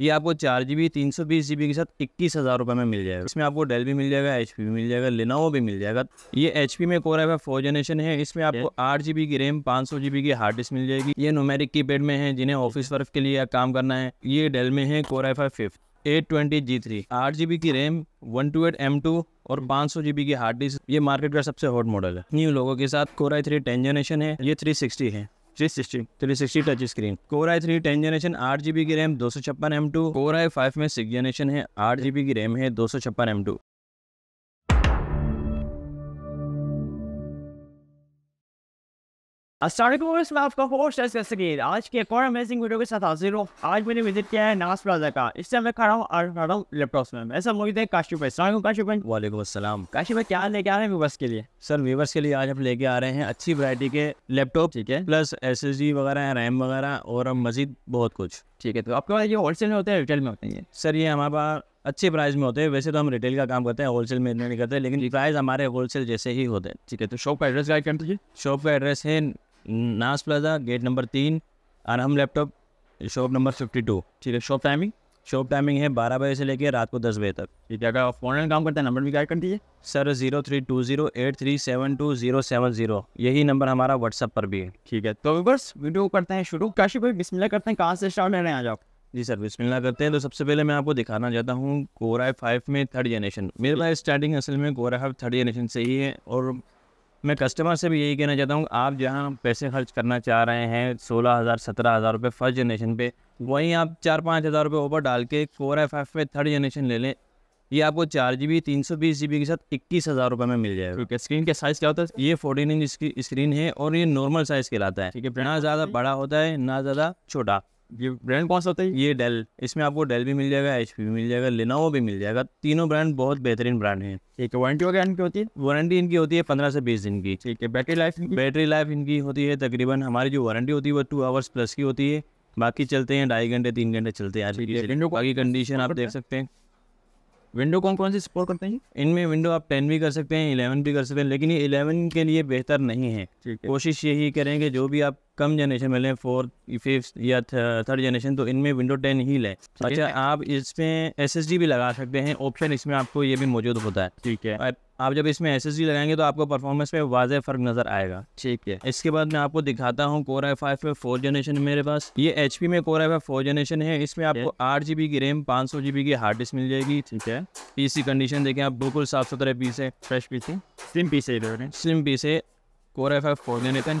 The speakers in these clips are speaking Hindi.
ये आपको चार जी बी तीन सौ बीस जी बी के साथ इक्कीस हज़ार रुपये में मिल जाएगा इसमें आपको डेल भी मिल जाएगा एच पी भी मिल जाएगा लिनावो भी मिल जाएगा ये एच पी में कोर है फोर जनरेशन है इसमें आपको आठ जी बी की रैम पाँच सौ जी बी की हार्ड डिस्क मिल जाएगी ये नोमेरिक की पैड में है जिन्हें ऑफिस वर्क के लिए काम करना है ये डेल में है core F fifth eight twenty G three आठ जी बी की RAM one two eight M two और hmm. पाँच सौ जीबी की हार्ड डिस्क ये मार्केट का सबसे हॉट मॉडल है न्यू लोगों के साथ कोराई थ्री टेन जनरेशन है ये थ्री सिक्सटी है three sixty three sixty touch screen core आई थ्री टेन जनरेशन आठ जीबी की रैम दो सौ छप्पन एम टू कोर आई फाइव में सिक्स जनरेशन है आठ जीबी की रैम है दो सौ छप्पन एम टू अस्सलाम आपका होस्ट सगीर आज के एक और अमेजिंग वीडियो के साथ हाजिर हो आज मैंने विजिट किया है नास प्लाजा का इससे मैं खड़ा हूँ और खड़ा हूँ लैपटॉप में ऐसा मुझे है काशी भाई सलाम काशी भाई वालेकुम असलम काशी भाई क्या लेके आ रहे हैं व्यवर्स के लिए सर व्यवर्स के लिए आज हम लेके आ रहे हैं अच्छी वरायटी के लैपटॉप ठीक है प्लस एस वगैरह रैम वगैरह और हम मजीद बहुत कुछ ठीक है तो आपके पास ये होलसेल में होते हैं रिटेल में होते हैं सर ये हमारे पास अच्छे प्राइस में होते हैं वैसे तो हम रिटेल का काम करते हैं होलसेल में इतना नहीं करते लेकिन प्राइस हमारे होलसेल जैसे ही होते हैं ठीक है तो शॉप का एड्रेस गाइड कर दीजिए शॉप का एड्रेस है नाज प्लाजा गेट नंबर तीन आराम laptop shop number fifty two ठीक है शॉप टाइमिंग शॉप टाइमिंग है बारह बजे से लेकर रात को दस बजे तक ठीक है अगर आप ऑनलाइन काम करते हैं नंबर भी गाइड कर दीजिए sir zero three two zero eight three seven two zero seven zero यही नंबर हमारा व्हाट्सअप पर भी है ठीक है तो बस वीडियो करते हैं शुरू काशी भाई बिस्मिल्ला करते हैं कहाँ से स्टार्ट लेने आ जाओ जी सर बिस्मिल्ला करते हैं तो सबसे पहले मैं आपको दिखाना चाहता हूँ कोरा फाइव में थर्ड जनरेशन मेरे पास स्टार्टिंग असल में कोरा फाइव थर्ड जनरेशन से ही है और मैं कस्टमर से भी यही कहना चाहता हूँ आप जहाँ पैसे खर्च करना चाह रहे हैं सोलह हज़ार सत्रह हज़ार रुपये फर्स्ट जनरेशन पे वहीं आप चार पाँच हज़ार रुपये ऊपर डाल के कोर एफ एफ पे थर्ड जनरेशन ले लें ये आपको चार जी बी तीन सौ बीस जी बी के साथ इक्कीस हज़ार रुपये में मिल जाएगा क्योंकि स्क्रीन का साइज़ क्या होता है ये फोर्टीन इंच स्क्रीन है और ये नॉर्मल साइज़ कहलाता है ठीक है ना ज़्यादा बड़ा होता है ना ज़्यादा छोटा ये ब्रांड कौन सा होता है ये डेल इसमें आपको डेल भी मिल जाएगा एच भी मिल जाएगा लेनोवो भी मिल जाएगा तीनों ब्रांड बहुत बेहतरीन ब्रांड है ठीक है वारंटी वगैरह इनकी होती है वारंटी इनकी होती है पंद्रह से बीस दिन की ठीक है बैटरी लाइफ बैटरी लाइफ इनकी होती है तकरीबन हमारी जो वारंटी होती है वो टू आवर्स प्लस की होती है बाकी चलते हैं ढाई घंटे तीन घंटे चलते हैं बाकी कंडीशन आप देख सकते हैं विंडो कौन कौन सी सपोर्ट करते हैं इनमें विंडो आप टेन भी कर सकते हैं इलेवन भी कर सकते हैं लेकिन ये इलेवन के लिए बेहतर नहीं है कोशिश यही करेंगे जो भी आप कम जनरेशन मिले फोर्थ फिफ्थ या थर्ड जनरेशन तो इनमें विंडो टेन ही लें अच्छा आप इसमें एस भी लगा सकते हैं ऑप्शन इसमें आपको ये भी मौजूद होता है ठीक है आप जब इसमें एस लगाएंगे तो आपको परफॉर्मेंस में वाजह फर्क नजर आएगा ठीक है इसके बाद मैं आपको दिखाता हूँ कोर आई फाइव में फोर जनरेशन मेरे पास ये एच में कोर आई फाइव फोर जनरेशन है इसमें आपको आठ जीबी की रैम पाँच सौ जीबी की हार्ड डिस्क मिल जाएगी ठीक है पीस की कंडीशन देखें आप बिल्कुल साफ सुथरे पीस है फ्रेश पीस है स्लिम पीस है कोर आई फाइव फोर जनरेशन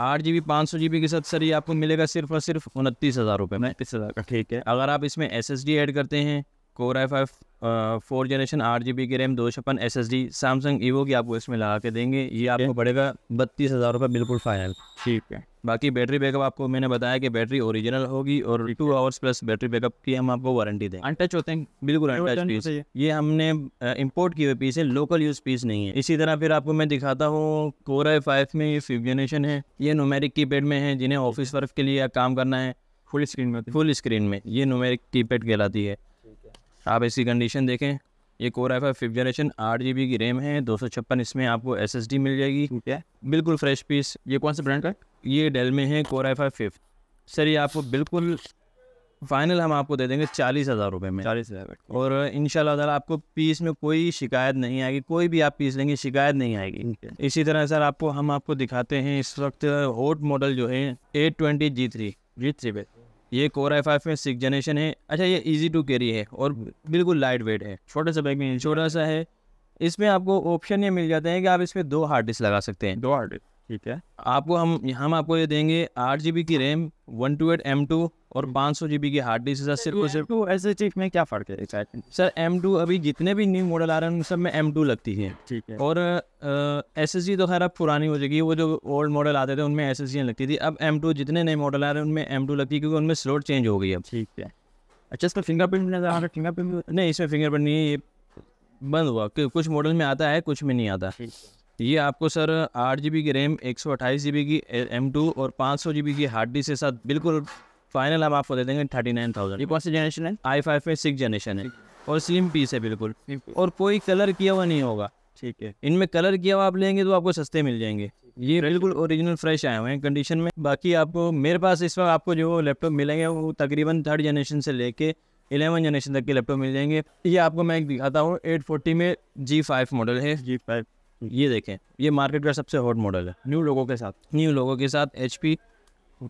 आठ जी बी पाँच सौ जी बी के साथ सर ये आपको मिलेगा सिर्फ और सिर्फ उनतीस हज़ार रुपये में उनतीस हज़ार का ठीक है अगर आप इसमें एस एस डी एड करते हैं कोर आई फाइव फोर जनरेशन आठ जी बी की रैम दो छप्पन S S D Samsung Evo की आपको इसमें लगा के देंगे ये आपको पड़ेगा बत्तीस हज़ार रुपये बिल्कुल फाइनल ठीक है बाकी बैटरी बैकअप आपको मैंने बताया कि बैटरी ओरिजिनल होगी और two hours plus battery backup की हम आपको वारंटी दें अनटच होते हैं बिल्कुल अनटच पीस ये हमने इम्पोर्ट किए हुए पीस है लोकल यूज़ पीस नहीं है इसी तरह फिर आपको मैं दिखाता हूँ कोरा फाइव में ये फिफ्थ जनरेशन है ये नोमेरिक की पैड में है जिन्हें ऑफिस वर्क के लिए काम करना है फुल स्क्रीन में फुल स्क्रीन में ये नोमेरिक की पैड कहलाती है आप इसकी कंडीशन देखें ये कोर आई फाइव फिफ्थ जनरेशन आठ जी बी की रैम है दो सौ छप्पन इसमें आपको एस एस डी मिल जाएगी ठीक है बिल्कुल फ्रेश पीस ये कौन सा ब्रांड का ये डेल में है कोर आई फाइव फिफ्थ सर ये आपको बिल्कुल फाइनल हम आपको दे देंगे चालीस हज़ार रुपये में चालीस हज़ार और इन शाह आपको पीस में कोई शिकायत नहीं आएगी कोई भी आप पीस लेंगे शिकायत नहीं आएगी इसी तरह सर आपको हम आपको दिखाते हैं इस वक्त होट मॉडल जो है eight twenty G three G three पे ये कोर आई फाइव में सिक्स जनरेशन है अच्छा ये इजी टू कैरी है और बिल्कुल लाइट वेट है छोटे सा बैग में छोटा सा है इसमें आपको ऑप्शन ये मिल जाते हैं कि आप इसमें दो हार्ड डिस्क लगा सकते हैं दो हार्ड डिस्क ठीक है आपको हम हम आपको ये देंगे आठ जी बी की RAM one two eight M two और पाँच सौ जी बी की हार्ड डिस्क है सिर्फ सिर्फ टू एस एच में क्या फ़र्क है सर एम टू अभी जितने भी न्यू मॉडल आ रहे हैं उन सब में एम टू लगती है ठीक है और एस एस जी तो खैर अब पुरानी हो जाएगी वो जो ओल्ड मॉडल आते थे उनमें एस एस जी लगती थी अब एम टू जितने नए मॉडल आ रहे हैं उनमें एम टू लगती है क्योंकि उनमें स्लोट चेंज हो गई है ठीक है अच्छा इसमें फिंगरप्रिंट नजर आ रहा है फिंगरप्रिंट नहीं इसमें फिंगरप्रिंट नहीं है ये बंद हुआ कि कुछ मॉडल में आता है कुछ में नहीं आता ये आपको सर आठ जी बी की रैम एक सौ अट्ठाईस जी बी की एम टू और पाँच सौ जी बी की हार्ड डिस्क के साथ बिल्कुल फाइनल हम आपको दे देंगे थर्टी नाइन थाउजेंड ये कौन सी जनरेशन है आई फाइव में सिक्स जनरेशन है और स्लिम पीस है बिल्कुल और कोई कलर किया हुआ नहीं होगा ठीक है इनमें कलर किया हुआ आप लेंगे तो आपको सस्ते मिल जाएंगे ये बिल्कुल ओरिजिनल फ्रेश आए हुए हैं कंडीशन में बाकी आपको मेरे पास इस वक्त आपको जो लैपटॉप मिलेंगे वो तकरीबन थर्ड जनरेशन से लेके इलेवन जनरेशन तक के लैपटॉप मिल जाएंगे ये आपको मैं एक दिखाता हूँ एट फोर्टी में जी फाइव मॉडल है जी फाइव ये देखें ये मार्केट का सबसे हॉट मॉडल है न्यू लोगों के साथ न्यू लोगों के साथ एच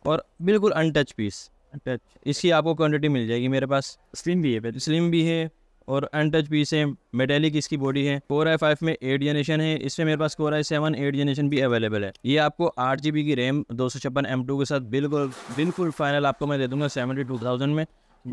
और बिल्कुल अनटच पीस अनटच अच्छा। इसकी आपको क्वान्टिटी मिल जाएगी मेरे पास स्लिम भी है स्लिम भी है और अनटच पीस है मेटेलिक इसकी बॉडी है कोर आई फाइव में एट जनरेशन है इसमें मेरे पास core I seven eight generation भी अवेलेबल है ये आपको आठ जी बी की रैम दो सौ छप्पन एम टू के साथ बिल्कुल बिल्कुल फाइनल आपको मैं दे दूंगा सेवेंटी टू थाउजेंड में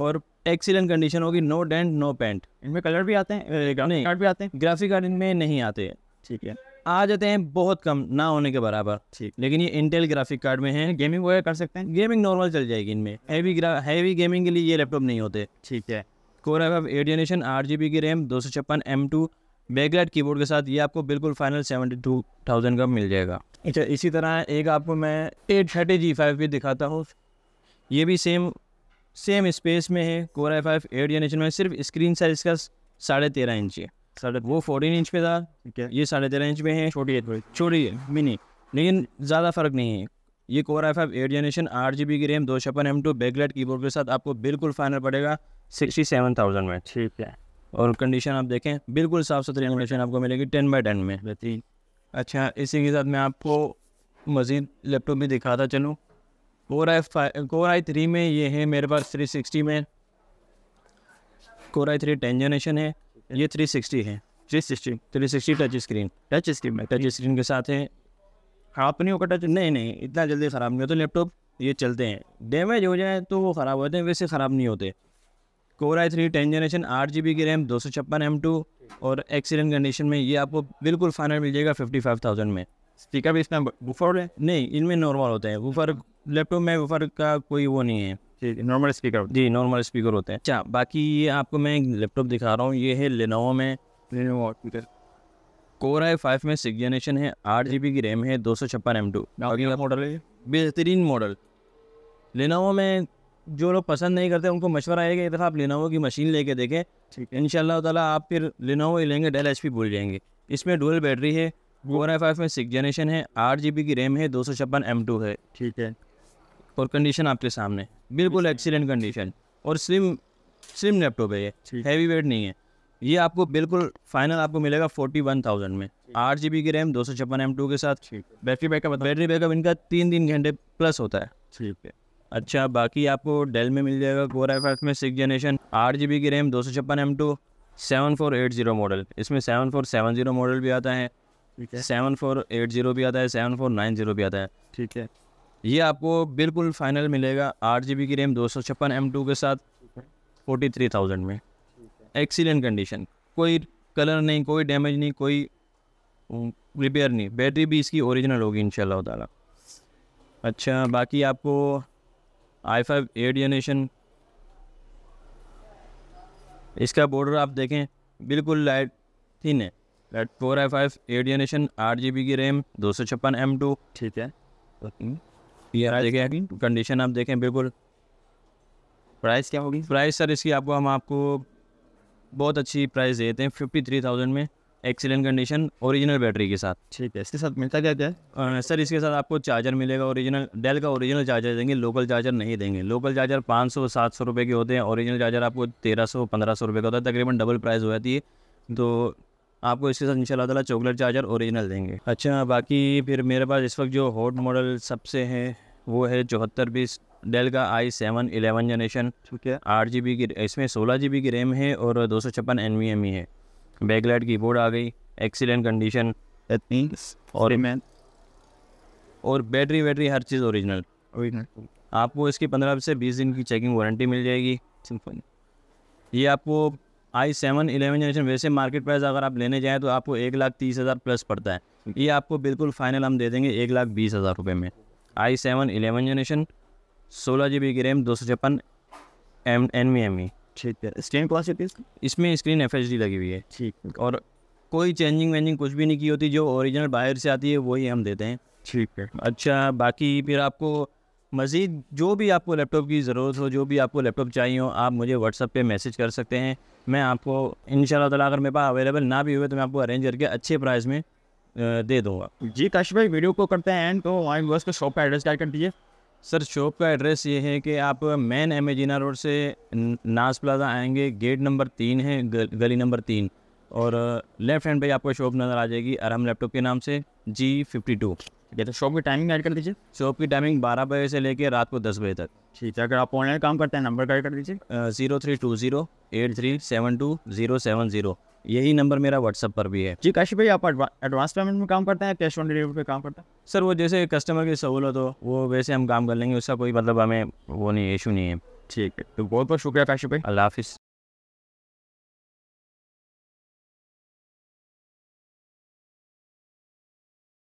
और एक्सीलेंट कंडीशन होगी नो डेंट नो पेंट इनमें कलर भी आते हैं नहीं कार्ड भी आते हैं ग्राफिक कार्ड इनमें नहीं आते हैं ठीक है आ जाते हैं बहुत कम ना होने के बराबर ठीक लेकिन ये इंटेल ग्राफिक कार्ड में है गेमिंग वगैरह कर सकते हैं गेमिंग नॉर्मल चल जाएगी इनमें हैवी हैवी गेमिंग के लिए ये लैपटॉप नहीं होते ठीक है कोर एफ एडियनेशन आठ जी बी की रैम दो सौ छप्पन एम टू बैकलाइट कीबोर्ड के साथ ये आपको बिल्कुल फाइनल सेवेंटी टू थाउजेंड का मिल जाएगा अच्छा इसी तरह एक आपको मैं एट थर्टी जी फाइव भी दिखाता हूँ ये भी सेम सेम स्पेस में है कोर आई फाइव एट जनरेशन में सिर्फ स्क्रीन साइज का साढ़े तेरह इंच है साढ़े वो फोर्टीन इंच पे था ये साढ़े तेरह इंच में है छोटी है थोड़ी छोटी है मिनी लेकिन ज़्यादा फ़र्क नहीं है ये कोर आई फाइव एट जनरेशन आठ जी बी की रैम दो छप्पन एम टू बैकलाइट बोर्ड के साथ आपको बिल्कुल फाइनल पड़ेगा सिक्सटी सेवन थाउजेंड में ठीक है और कंडीशन आप देखें बिल्कुल साफ़ सुथरी कंडीशन आपको मिलेगी टेन बाई टेन में बेहतरीन अच्छा इसी के साथ मैं आपको मज़ीद लैपटॉप भी दिखाता चलूँ कोर आई फाइव कोर आई थ्री में ये है मेरे पास थ्री सिक्सटी में कोर आई थ्री टेन जनरेशन है ये थ्री सिक्सटी है three sixty three sixty touch screen touch screen में टच स्क्रीन के साथ है ख़राब नहीं होगा टच नहीं नहीं इतना जल्दी ख़राब नहीं होता लैपटॉप ये चलते हैं डैमेज हो जाए तो वो ख़राब होते हैं वैसे ख़राब नहीं होते कोर आई थ्री टेन जनरेशन आठ जी बी की रैम दो सौ छप्पन एम टू और एक्सीडेंट कंडीशन में ये आपको बिल्कुल फाइनल मिल जाएगा फिफ्टी फाइव थाउजेंड में स्पीकर भी इसमें बुफर है नहीं इनमें नॉर्मल होते हैं वूफर लैपटॉप में वूफर का कोई वो नहीं है नॉर्मल स्पीकर जी नॉर्मल स्पीकर होते हैं अच्छा बाकी ये आपको मैं लैपटॉप दिखा रहा हूँ ये है लेनोवो में लेनोवो कोर आई फाइव में सिक्स जनरेशन है आठ जी बी की रैम है दो सौ छप्पन एम टू मॉडल है बेहतरीन मॉडल लेनोवो में जो लोग पसंद नहीं करते उनको मशवरा आएगा एक दफ़ा आप लेनोवो की मशीन लेके देखें ठीक है इन ताला आप फिर लेनोवो ही लेंगे डेल एच पी भूल जाएंगे इसमें डुअल बैटरी है कोर आई फाइव में सिक्स जनरेशन है आठ जी बी की रैम है दो सौ छप्पन एम टू है ठीक है और कंडीशन आपके सामने बिल्कुल एक्सीलेंट कंडीशन और स्लिम स्लिम लैपटॉप है ये हैवी वेट नहीं है ये आपको बिल्कुल फाइनल आपको मिलेगा फोर्टी वन थाउजेंड में आठ जी बी की रैम दो सौ छप्पन एम टू के साथ बैटरी बैकअप बैटरी बैकअप इनका तीन तीन घंटे प्लस होता है ठीक है अच्छा बाकी आपको डेल में मिल जाएगा कोर आई फाइव में सिक्स जनरेशन आठ जी बी की रैम दो सौ छप्पन M two seven four eight zero model इसमें seven four seven zero model भी आता है सेवन फोर एट जीरो भी आता है सेवन फोर नाइन जीरो भी आता है ठीक है ये आपको बिल्कुल फाइनल मिलेगा आठ जी बी की रैम दो सौ छप्पन एम टू के साथ फोर्टी थ्री थाउजेंड में एक्सीलेंट कंडीशन कोई कलर नहीं कोई डैमेज नहीं कोई रिपेयर नहीं बैटरी भी इसकी ओरिजिनल होगी इन ताला अच्छा बाकी आपको आई फाइव एट जनरेशन इसका बॉर्डर आप देखें बिल्कुल लाइट थी नहीं light four I five eight generation आठ जी बी की रैम दो सौ छप्पन एम टू ठीक है ये आप देखें कंडीशन आप देखें बिल्कुल प्राइस क्या होगी प्राइस सर इसकी आपको हम आपको बहुत अच्छी प्राइस देते हैं फिफ्टी थ्री थाउजेंड में एक्सीलेंट कंडीशन ओरिजिनल बैटरी के साथ ठीक है इसके साथ मिलता क्या क्या है सर इसके साथ आपको चार्जर मिलेगा ओरिजिनल डेल का ओरिजिनल चार्जर देंगे लोकल चार्जर नहीं देंगे लोकल चार्जर पाँच सौ सात सौ रुपये के होते हैं ओरिजिनल चार्जर आपको तेरह सौ पंद्रह सौ रुपये का होता है तकरीबन डबल प्राइस हो जाती है तो आपको इसके साथ इंशाल्लाह ताला चॉकलेट चार्जर ओरिजिनल देंगे अच्छा बाकी फिर मेरे पास इस वक्त जो हॉट मॉडल सबसे हैं वो है चौहत्तर बीस डेल का आई सेवन एलेवन जनरेशन ठीक है आठ जी बी की इसमें सोलह जी बी की रैम है और दो सौ छप्पन एन वी एम ई है बैकलाइट की बोर्ड आ गई एक्सीलेंट कंडीशन और और बैटरी वैटरी हर चीज़ ओरिजिनल आपको इसकी पंद्रह से बीस दिन की चेकिंग वारंटी मिल जाएगी सिंपल ये आपको आई सेवन इलेवन जनरेशन वैसे मार्केट प्राइस अगर आप लेने जाएँ तो आपको एक लाख तीस हज़ार प्लस पड़ता है ये आपको बिल्कुल फाइनल हम दे देंगे एक लाख बीस हज़ार रुपये में आई सेवन इलेवन जनरेशन सोलह जी बी की रैम दो सौ छप्पन M N V M E ठीक है स्क्रीन क्लास इसमें स्क्रीन एफ एच डी लगी हुई है ठीक और कोई चेंजिंग वेंजिंग कुछ भी नहीं की होती जो ओरिजिनल बाहर से आती है वही हम देते हैं ठीक है अच्छा बाकी फिर आपको मज़ीद जो भी आपको लैपटॉप की ज़रूरत हो जो भी आपको लैपटॉप चाहिए हो आप मुझे व्हाट्सअप पे मैसेज कर सकते हैं मैं आपको इन ताला अगर मेरे पास अवेलेबल ना भी हुए तो मैं आपको अरेंज करके अच्छे प्राइस में दे दूँगा जी काश भाई वीडियो को करते हैं एंड तो हमारे व्यूअर्स को शॉप का एड्रेस क्या कर दीजिए सर शॉप का एड्रेस ये है कि आप मेन एमेजीना रोड से नाज प्लाजा आएंगे गेट नंबर तीन है गली नंबर तीन और लेफ़्ट हैंड पे आपको शॉप नज़र आ जाएगी अरहम लैपटॉप के नाम से जी फिफ्टी टू ठीक है तो शॉप की टाइमिंग ऐड कर दीजिए शॉप की टाइमिंग बारह बजे से लेकर रात को दस बजे तक ठीक है अगर आप ऑनलाइन काम करते हैं नंबर ऐड कर दीजिए zero three two zero eight three seven two zero seven zero यही नंबर मेरा व्हाट्सअप पर भी है जी काशी भाई आप एडवांस पेमेंट में काम करते हैं कैश ऑन डिलीवरी पे काम करते हैं सर वो जैसे कस्टमर की सहूलत हो वो वैसे हम काम कर लेंगे उसका कोई मतलब हमें वो नहीं इशू नहीं है ठीक है तो बहुत बहुत शुक्रिया काशी भाई अल्लाह हाफिज़